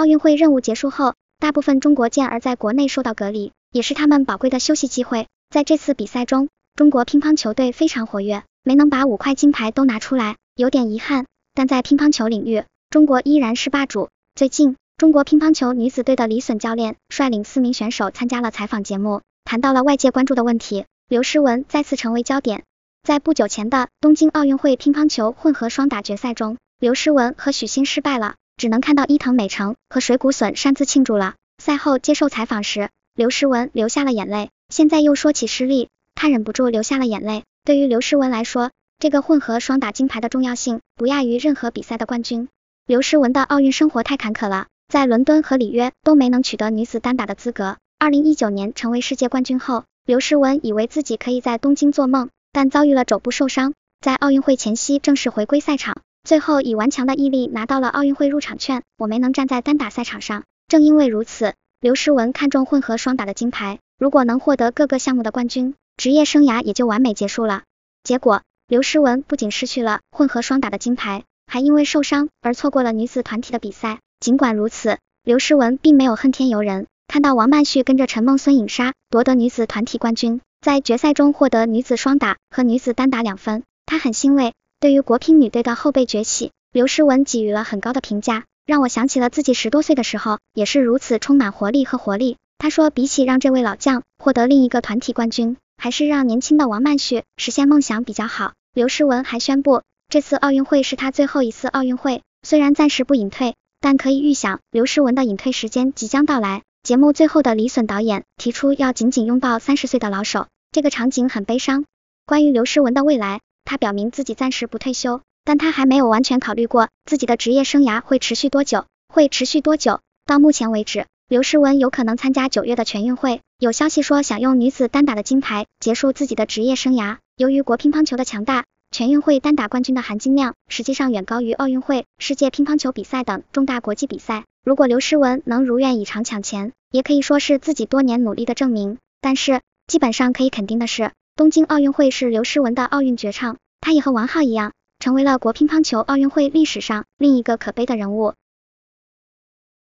奥运会任务结束后，大部分中国健儿在国内受到隔离，也是他们宝贵的休息机会。在这次比赛中，中国乒乓球队非常活跃，没能把五块金牌都拿出来，有点遗憾。但在乒乓球领域，中国依然是霸主。最近，中国乒乓球女子队的李隼教练率领四名选手参加了采访节目，谈到了外界关注的问题。刘诗雯再次成为焦点。在不久前的东京奥运会乒乓球混合双打决赛中，刘诗雯和许昕失败了。只能看到伊藤美诚和水谷隼擅自庆祝了。赛后接受采访时，刘诗雯流下了眼泪。现在又说起失利，她忍不住流下了眼泪。对于刘诗雯来说，这个混合双打金牌的重要性不亚于任何比赛的冠军。刘诗雯的奥运生活太坎坷了，在伦敦和里约都没能取得女子单打的资格。二零一九年成为世界冠军后，刘诗雯以为自己可以在东京做梦，但遭遇了肘部受伤，在奥运会前夕正式回归赛场。最后以顽强的毅力拿到了奥运会入场券。我没能站在单打赛场上，正因为如此，刘诗雯看中混合双打的金牌。如果能获得各个项目的冠军，职业生涯也就完美结束了。结果，刘诗雯不仅失去了混合双打的金牌，还因为受伤而错过了女子团体的比赛。尽管如此，刘诗雯并没有恨天尤人。看到王曼昱跟着陈梦、孙颖莎夺得女子团体冠军，在决赛中获得女子双打和女子单打两分，她很欣慰。对于国乒女队的后辈崛起，刘诗雯给予了很高的评价，让我想起了自己十多岁的时候也是如此充满活力和活力。她说，比起让这位老将获得另一个团体冠军，还是让年轻的王曼昱实现梦想比较好。刘诗雯还宣布，这次奥运会是她最后一次奥运会，虽然暂时不隐退，但可以预想刘诗雯的隐退时间即将到来。节目最后的李隼导演提出要紧紧拥抱三十岁的老手，这个场景很悲伤。关于刘诗雯的未来。他表明自己暂时不退休，但他还没有完全考虑过自己的职业生涯会持续多久，会持续多久。到目前为止，刘诗雯有可能参加九月的全运会，有消息说想用女子单打的金牌结束自己的职业生涯。由于国乒乓球的强大，全运会单打冠军的含金量实际上远高于奥运会、世界乒乓球比赛等重大国际比赛。如果刘诗雯能如愿以偿抢钱，也可以说是自己多年努力的证明。但是，基本上可以肯定的是。东京奥运会是刘诗雯的奥运绝唱，她也和王皓一样，成为了国乒乓球奥运会历史上另一个可悲的人物。